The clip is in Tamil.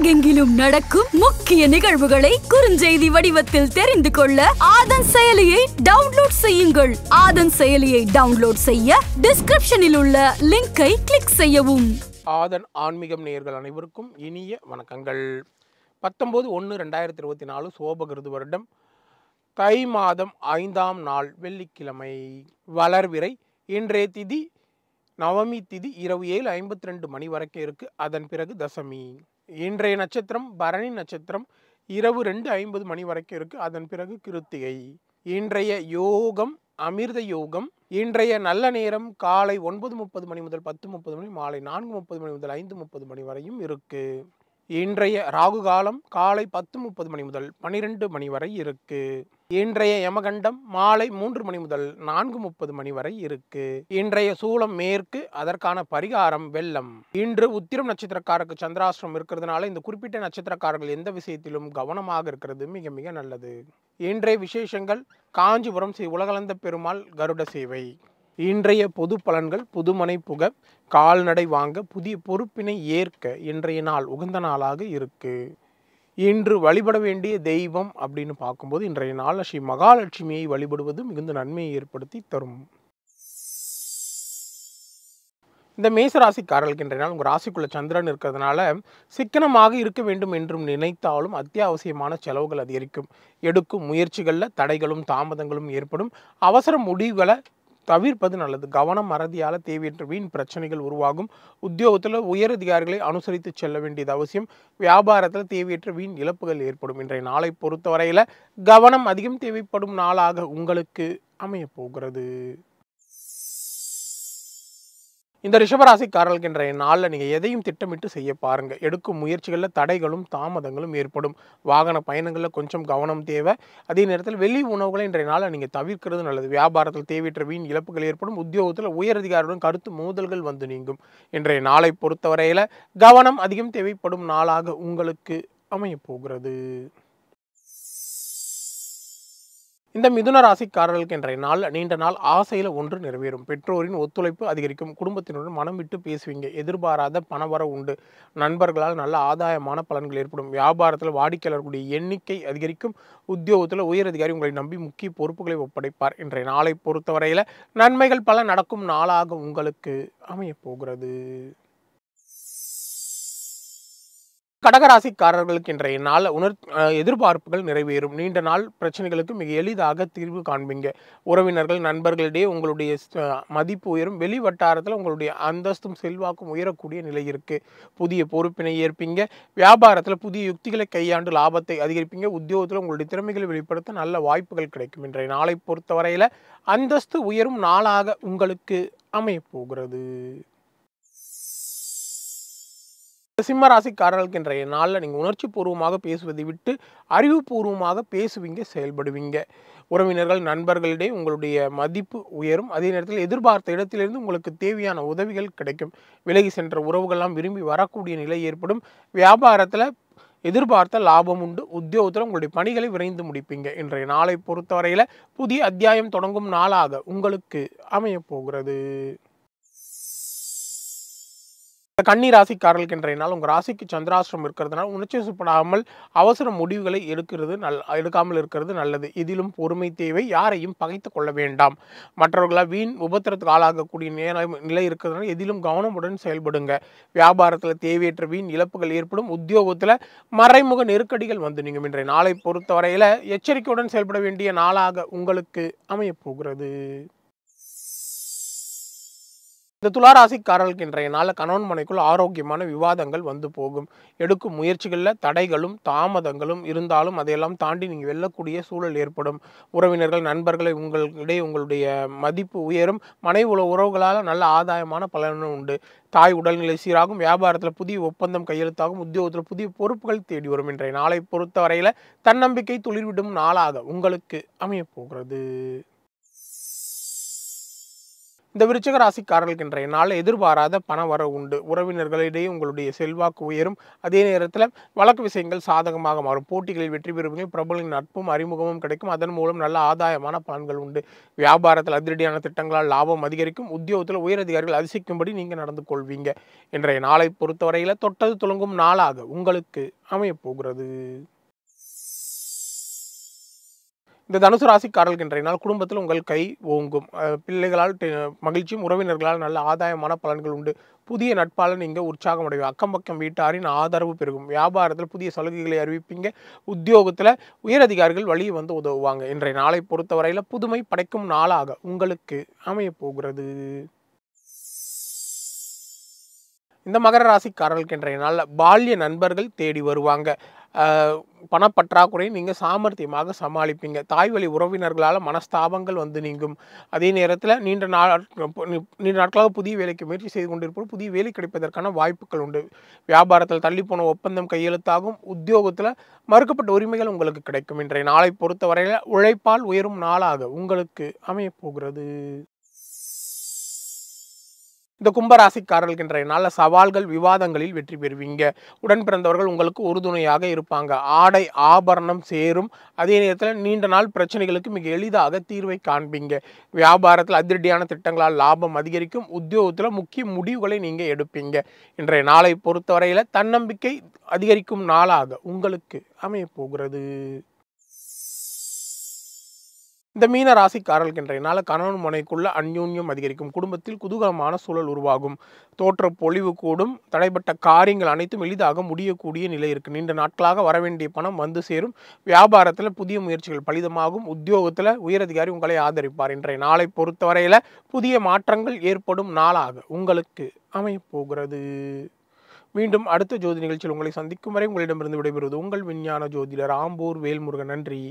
உலகெங்கிலும் நடக்கும் முக்கிய நிகழ்வுகளை குறுஞ்செய்தி வடிவத்தில் தெரிந்து கொள்ள ஆதன் செயலியை டவுன்லோட் செய்யுங்கள் ஆதன் செயலியை டவுன்லோட் செய்ய டிஸ்கிரிப்ஷனில் உள்ள லிங்கை கிளிக் செய்யவும் ஆதன் ஆன்மீகம் நேர்கள் அனைவருக்கும் இனிய வணக்கங்கள் பத்தொம்போது ஒன்று ரெண்டாயிரத்தி இருபத்தி நாலு சோபகிருது வருடம் தை மாதம் ஐந்தாம் நாள் வெள்ளிக்கிழமை வளர்விரை இன்றைய திதி நவமி திதி இரவு ஏழு ஐம்பத்தி ரெண்டு மணி வரைக்கும் இருக்குது அதன் பிறகு தசமி இன்றைய நட்சத்திரம் பரணி நட்சத்திரம் இரவு ரெண்டு ஐம்பது மணி வரைக்கும் இருக்குது அதன் பிறகு கிருத்திகை இன்றைய யோகம் அமிர்த யோகம் இன்றைய நல்ல நேரம் காலை ஒன்பது முப்பது மணி முதல் பத்து முப்பது மணி மாலை நான்கு முப்பது மணி முதல் ஐந்து முப்பது மணி வரையும் இருக்கு இன்றைய ராகு காலம் காலை பத்து முப்பது மணி முதல் பனிரெண்டு மணி வரை இருக்குது இன்றைய யமகண்டம் மாலை மூன்று மணி முதல் நான்கு முப்பது மணி வரை இருக்கு இன்றைய சூளம் மேற்கு அதற்கான பரிகாரம் வெள்ளம் இன்று உத்திரம் நட்சத்திரக்காரருக்கு சந்திராசிரம் இருக்கிறதுனால இந்த குறிப்பிட்ட நட்சத்திரக்காரர்கள் எந்த விஷயத்திலும் கவனமாக இருக்கிறது மிக மிக நல்லது இன்றைய விசேஷங்கள் காஞ்சிபுரம் ஸ்ரீ உலகலந்த பெருமாள் கருட சேவை இன்றைய பொது பலன்கள் புதுமனை புக கால்நடை வாங்க புதிய பொறுப்பினை ஏற்க இன்றைய நாள் உகந்த நாளாக இருக்கு இன்று வழிபட வேண்டிய தெய்வம் அப்படின்னு பார்க்கும்போது இன்றைய நாள் ஸ்ரீ மகாலட்சுமியை வழிபடுவது மிகுந்த நன்மையை ஏற்படுத்தி தரும் இந்த மேசராசிக்காரர்களுக்கு இன்றைய நாள் உங்கள் ராசிக்குள்ள சந்திரன் இருக்கிறதுனால சிக்கனமாக இருக்க வேண்டும் என்றும் நினைத்தாலும் அத்தியாவசியமான செலவுகள் அதிகரிக்கும் எடுக்கும் முயற்சிகளில் தடைகளும் தாமதங்களும் ஏற்படும் அவசர முடிவுகளை தவிர்ப்பது நல்லது கவனம் மறதியால் தேவையற்ற வீண் பிரச்சனைகள் உருவாகும் உத்தியோகத்தில் உயரதிகாரிகளை அனுசரித்து செல்ல வேண்டியது அவசியம் வியாபாரத்தில் தேவையற்ற வீண் இழப்புகள் ஏற்படும் இன்றைய நாளை பொறுத்தவரையில் கவனம் அதிகம் தேவைப்படும் நாளாக உங்களுக்கு அமையப்போகிறது இந்த ரிஷபராசிக்காரர்களுக்கு இன்றைய நாளில் நீங்கள் எதையும் திட்டமிட்டு செய்ய பாருங்கள் எடுக்கும் முயற்சிகளில் தடைகளும் தாமதங்களும் ஏற்படும் வாகன பயணங்களில் கொஞ்சம் கவனம் தேவை அதே நேரத்தில் வெளி உணவுகளை இன்றைய நாளில் நீங்கள் தவிர்க்கிறது நல்லது வியாபாரத்தில் தேவையற்ற வீண் இழப்புகள் ஏற்படும் உத்தியோகத்தில் உயரதிகாரியுடன் கருத்து மோதல்கள் வந்து நீங்கும் இன்றைய நாளை பொறுத்தவரையில் கவனம் அதிகம் தேவைப்படும் நாளாக உங்களுக்கு அமையப்போகிறது இந்த மிதுன ராசிக்காரர்களுக்கு இன்றைய நாள் நீண்ட நாள் ஆசையில் ஒன்று நிறைவேறும் பெற்றோரின் ஒத்துழைப்பு அதிகரிக்கும் குடும்பத்தினருடன் மனம் விட்டு பேசுவீங்க எதிர்பாராத பணவர உண்டு நண்பர்களால் நல்ல ஆதாயமான பலன்கள் ஏற்படும் வியாபாரத்தில் வாடிக்கையாளர்களுடைய எண்ணிக்கை அதிகரிக்கும் உத்தியோகத்தில் உயர் அதிகாரி உங்களை நம்பி முக்கிய பொறுப்புகளை ஒப்படைப்பார் இன்றைய நாளை பொறுத்தவரையில் நன்மைகள் பல நடக்கும் நாளாக உங்களுக்கு அமையப்போகிறது கடகராசிக்காரர்களுக்கு இன்றைய நாள் உணர் எதிர்பார்ப்புகள் நிறைவேறும் நீண்ட நாள் பிரச்சனைகளுக்கு மிக எளிதாக தீர்வு காண்பீங்க உறவினர்கள் நண்பர்களிடையே உங்களுடைய மதிப்பு உயரும் வெளி வட்டாரத்தில் உங்களுடைய அந்தஸ்தும் செல்வாக்கும் உயரக்கூடிய நிலை இருக்குது புதிய பொறுப்பினை ஏற்பீங்க வியாபாரத்தில் புதிய யுக்திகளை கையாண்டு லாபத்தை அதிகரிப்பீங்க உத்தியோகத்தில் உங்களுடைய திறமைகளை வெளிப்படுத்த நல்ல வாய்ப்புகள் கிடைக்கும் இன்றைய நாளை பொறுத்தவரையில் அந்தஸ்து உயரும் நாளாக உங்களுக்கு அமையப்போகிறது சிம்ம ராசிக்காரர்களுக்கு இன்றைய நாளில் நீங்கள் உணர்ச்சி பூர்வமாக பேசுவதை விட்டு அறிவுபூர்வமாக பேசுவீங்க செயல்படுவீங்க உறவினர்கள் நண்பர்களிடையே உங்களுடைய மதிப்பு உயரும் அதே நேரத்தில் எதிர்பார்த்த இடத்திலிருந்து உங்களுக்கு தேவையான உதவிகள் கிடைக்கும் விலகி சென்ற உறவுகள்லாம் விரும்பி வரக்கூடிய நிலை ஏற்படும் வியாபாரத்தில் எதிர்பார்த்த லாபம் உண்டு உத்தியோகத்தில் உங்களுடைய பணிகளை விரைந்து முடிப்பீங்க இன்றைய நாளை பொறுத்தவரையில் புதிய அத்தியாயம் தொடங்கும் நாளாக உங்களுக்கு அமையப்போகிறது கன்னி ராசிக்காரர்களுக்கு இன்றைய நாள் உங்கள் ராசிக்கு சந்திராசிரம் இருக்கிறதுனால உணர்ச்சி சுப்படாமல் அவசர முடிவுகளை எடுக்கிறது நல் எடுக்காமல் இருக்கிறது நல்லது இதிலும் பொறுமை தேவை யாரையும் பகைத்து கொள்ள வேண்டாம் மற்றவர்களால் வீண் உபத்திரத்துக்கு ஆளாகக்கூடிய நேரம் நிலை இருக்கிறதுனால எதிலும் கவனமுடன் செயல்படுங்க வியாபாரத்தில் தேவையற்ற வீண் இழப்புகள் ஏற்படும் உத்தியோகத்தில் மறைமுக நெருக்கடிகள் வந்து நீங்கள் இன்றைய நாளை பொறுத்தவரையில் எச்சரிக்கையுடன் செயல்பட வேண்டிய நாளாக உங்களுக்கு அமையப்போகிறது இந்த துளாராசிக்காரர்களுக்கு இன்றைய நாளில் கணவன் மனைக்குள் ஆரோக்கியமான விவாதங்கள் வந்து போகும் எடுக்கும் முயற்சிகளில் தடைகளும் தாமதங்களும் இருந்தாலும் அதையெல்லாம் தாண்டி நீங்கள் வெல்லக்கூடிய சூழல் ஏற்படும் உறவினர்கள் நண்பர்களை உங்களிடையே உங்களுடைய மதிப்பு உயரும் மனைவி உறவுகளால் நல்ல ஆதாயமான பலனும் உண்டு தாய் உடல்நிலை சீராகும் வியாபாரத்தில் புதிய ஒப்பந்தம் கையெழுத்தாகும் உத்தியோகத்தில் புதிய பொறுப்புகள் தேடி வரும் இன்றைய நாளை பொறுத்தவரையில் தன்னம்பிக்கை துளிர்விடும் நாளாக உங்களுக்கு அமையப்போகிறது இந்த விருச்சக ராசிக்காரர்களுக்கு இன்றைய நாள் எதிர்பாராத பண வர உண்டு உறவினர்களிடையே உங்களுடைய செல்வாக்கு உயரும் அதே நேரத்தில் வழக்கு விஷயங்கள் சாதகமாக மாறும் போட்டிகளில் வெற்றி பெறுவீங்க பிரபலின் நட்பும் அறிமுகமும் கிடைக்கும் அதன் மூலம் நல்ல ஆதாயமான பலன்கள் உண்டு வியாபாரத்தில் அதிரடியான திட்டங்களால் லாபம் அதிகரிக்கும் உத்தியோகத்தில் உயரதிகாரிகள் அதிசயிக்கும்படி நீங்கள் நடந்து கொள்வீங்க இன்றைய நாளை பொறுத்தவரையில் தொட்டது துளங்கும் நாளாக உங்களுக்கு அமையப்போகிறது இந்த தனுசு ராசிக்காரர்களுக்கு இன்றைய நாள் குடும்பத்தில் உங்கள் கை ஓங்கும் பிள்ளைகளால் மகிழ்ச்சியும் உறவினர்களால் நல்ல ஆதாயமான பலன்கள் உண்டு புதிய நட்பால் நீங்கள் உற்சாகம் அடைவீங்க அக்கம் பக்கம் வீட்டாரின் ஆதரவு பெருகும் வியாபாரத்தில் புதிய சலுகைகளை அறிவிப்பீங்க உத்தியோகத்தில் உயரதிகாரிகள் வழியை வந்து உதவுவாங்க இன்றைய நாளை பொறுத்தவரையில் புதுமை படைக்கும் நாளாக உங்களுக்கு அமையப்போகிறது இந்த மகர ராசிக்காரர்களுக்கு இன்றைய நாளில் பால்ய நண்பர்கள் தேடி வருவாங்க பணப்பற்றாக்குறையும் நீங்கள் சாமர்த்தியமாக சமாளிப்பீங்க தாய்வழி உறவினர்களால் மனஸ்தாபங்கள் வந்து நீங்கும் அதே நேரத்தில் நீண்ட நாள் நீண்ட நாட்களாக புதிய வேலைக்கு முயற்சி செய்து கொண்டிருப்போம் புதிய வேலை கிடைப்பதற்கான வாய்ப்புகள் உண்டு வியாபாரத்தில் தள்ளிப்போன ஒப்பந்தம் கையெழுத்தாகும் உத்தியோகத்தில் மறுக்கப்பட்ட உரிமைகள் உங்களுக்கு கிடைக்கும் இன்றைய நாளை பொறுத்தவரையில் உழைப்பால் உயரும் நாளாக உங்களுக்கு அமையப்போகிறது இந்த கும்பராசிக்காரர்கள் இன்றைய நாளில் சவால்கள் விவாதங்களில் வெற்றி பெறுவீங்க உடன் பிறந்தவர்கள் உங்களுக்கு உறுதுணையாக இருப்பாங்க ஆடை ஆபரணம் சேரும் அதே நேரத்தில் நீண்ட நாள் பிரச்சனைகளுக்கு மிக எளிதாக தீர்வை காண்பீங்க வியாபாரத்தில் அதிரடியான திட்டங்களால் லாபம் அதிகரிக்கும் உத்தியோகத்தில் முக்கிய முடிவுகளை நீங்கள் எடுப்பீங்க இன்றைய நாளை பொறுத்தவரையில் தன்னம்பிக்கை அதிகரிக்கும் நாளாக உங்களுக்கு அமையப்போகிறது இந்த மீன ராசிக்காரர்கள் என்றால் கணவன் முனைக்குள்ள அந்யூன்யம் அதிகரிக்கும் குடும்பத்தில் குதூகலமான சூழல் உருவாகும் தோற்ற பொழிவு கூடும் தடைப்பட்ட காரியங்கள் அனைத்தும் எளிதாக முடியக்கூடிய நிலை இருக்குது நீண்ட நாட்களாக வரவேண்டிய பணம் வந்து சேரும் வியாபாரத்தில் புதிய முயற்சிகள் பலிதமாகும் உத்தியோகத்தில் உயரதிகாரி உங்களை ஆதரிப்பார் இன்றைய நாளை பொறுத்தவரையில் புதிய மாற்றங்கள் ஏற்படும் நாளாக உங்களுக்கு அமையப்போகிறது மீண்டும் அடுத்த ஜோதி நிகழ்ச்சியில் உங்களை சந்திக்கும் வரை உங்களிடமிருந்து விடைபெறுவது உங்கள் விஞ்ஞான ஜோதிடர் ஆம்பூர் வேல்முருகன் நன்றி